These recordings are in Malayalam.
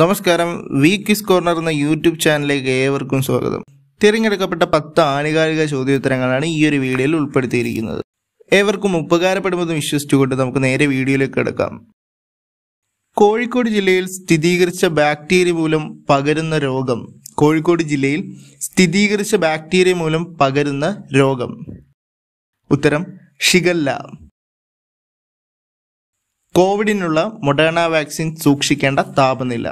നമസ്കാരം വി കിസ് കോർണർ എന്ന യൂട്യൂബ് ചാനലിലേക്ക് ഏവർക്കും സ്വാഗതം തിരഞ്ഞെടുക്കപ്പെട്ട പത്ത് ആനുകാലിക ചോദ്യോത്തരങ്ങളാണ് ഈ ഒരു വീഡിയോയിൽ ഉൾപ്പെടുത്തിയിരിക്കുന്നത് ഏവർക്കും ഉപകാരപ്പെടുമെന്ന് വിശ്വസിച്ചുകൊണ്ട് നമുക്ക് നേരെ വീഡിയോയിലേക്ക് എടുക്കാം കോഴിക്കോട് ജില്ലയിൽ സ്ഥിരീകരിച്ച ബാക്ടീരിയ മൂലം പകരുന്ന രോഗം കോഴിക്കോട് ജില്ലയിൽ സ്ഥിരീകരിച്ച ബാക്ടീരിയ മൂലം പകരുന്ന രോഗം ഉത്തരം ഷിഗല്ല കോവിഡിനുള്ള മൊഡേണ വാക്സിൻ സൂക്ഷിക്കേണ്ട താപനില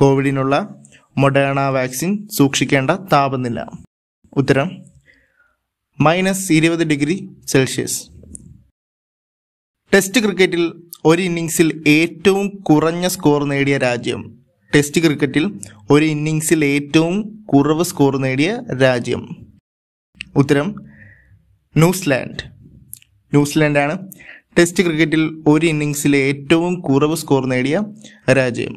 കോവിഡിനുള്ള മൊഡേണ വാക്സിൻ സൂക്ഷിക്കേണ്ട താപനില ഉത്തരം മൈനസ് ഇരുപത് ഡിഗ്രി സെൽഷ്യസ് ടെസ്റ്റ് ക്രിക്കറ്റിൽ ഒരു ഇന്നിങ്സിൽ ഏറ്റവും കുറഞ്ഞ സ്കോർ നേടിയ രാജ്യം ടെസ്റ്റ് ക്രിക്കറ്റിൽ ഒരു ഇന്നിങ്സിൽ ഏറ്റവും കുറവ് സ്കോർ നേടിയ രാജ്യം ഉത്തരം ന്യൂസിലാൻഡ് ന്യൂസിലാൻഡാണ് ടെസ്റ്റ് ക്രിക്കറ്റിൽ ഒരു ഇന്നിങ്സിലെ ഏറ്റവും കുറവ് സ്കോർ നേടിയ രാജയം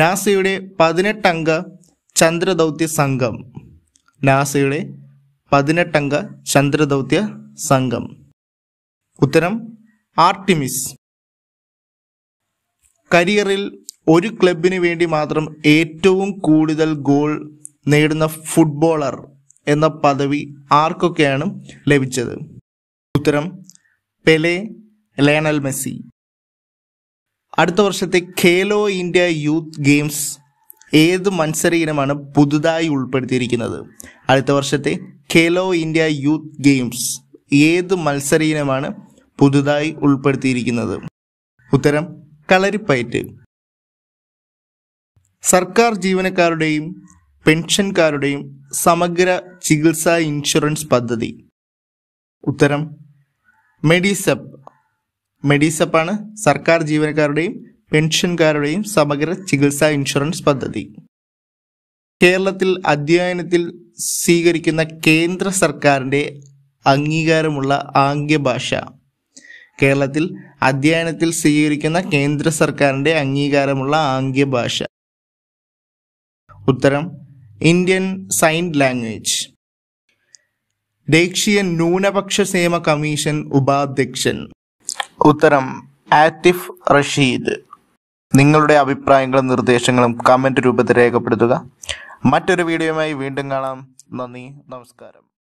നാസയുടെ പതിനെട്ടംഗ ചന്ദ്രദൗത്യ സംഘം നാസയുടെ പതിനെട്ടംഗ ചന്ദ്രദൗത്യ സംഘം ഉത്തരം ആർട്ടിമിസ് കരിയറിൽ ഒരു ക്ലബിന് വേണ്ടി മാത്രം ഏറ്റവും കൂടുതൽ ഗോൾ നേടുന്ന ഫുട്ബോളർ എന്ന പദവി ആർക്കൊക്കെയാണ് ലഭിച്ചത് ഉത്തരം പെലെ ലയണൽ മെസ്സി അടുത്ത വർഷത്തെ ഖേലോ ഇന്ത്യ യൂത്ത് ഗെയിംസ് ഏത് മത്സര ഇനമാണ് പുതുതായി ഉൾപ്പെടുത്തിയിരിക്കുന്നത് അടുത്ത വർഷത്തെ ഖേലോ ഇന്ത്യ യൂത്ത് ഗെയിംസ് ഏത് മത്സര ഇനമാണ് പുതുതായി ഉൾപ്പെടുത്തിയിരിക്കുന്നത് ഉത്തരം കളരിപ്പയറ്റ് സർക്കാർ ജീവനക്കാരുടെയും പെൻഷൻകാരുടെയും സമഗ്ര ചികിത്സാ ഇൻഷുറൻസ് പദ്ധതി ഉത്തരം മെഡിസപ്പ് മെഡിസപ്പാണ് സർക്കാർ ജീവനക്കാരുടെയും പെൻഷൻകാരുടെയും സമഗ്ര ചികിത്സാ ഇൻഷുറൻസ് പദ്ധതി കേരളത്തിൽ അധ്യയനത്തിൽ സ്വീകരിക്കുന്ന കേന്ദ്ര സർക്കാരിൻ്റെ അംഗീകാരമുള്ള ആംഗ്യഭാഷ കേരളത്തിൽ അധ്യയനത്തിൽ സ്വീകരിക്കുന്ന കേന്ദ്ര സർക്കാരിൻ്റെ അംഗീകാരമുള്ള ആംഗ്യഭാഷ ഉത്തരം ഇന്ത്യൻ സൈൻ ലാംഗ്വേജ് ദേശീയ ന്യൂനപക്ഷ സേമ കമ്മീഷൻ ഉപാധ്യക്ഷൻ ഉത്തരം ആത്തിഫ് റഷീദ് നിങ്ങളുടെ അഭിപ്രായങ്ങളും നിർദ്ദേശങ്ങളും കമൻറ്റ് രൂപത്തിൽ രേഖപ്പെടുത്തുക മറ്റൊരു വീഡിയോയുമായി വീണ്ടും കാണാം നന്ദി നമസ്കാരം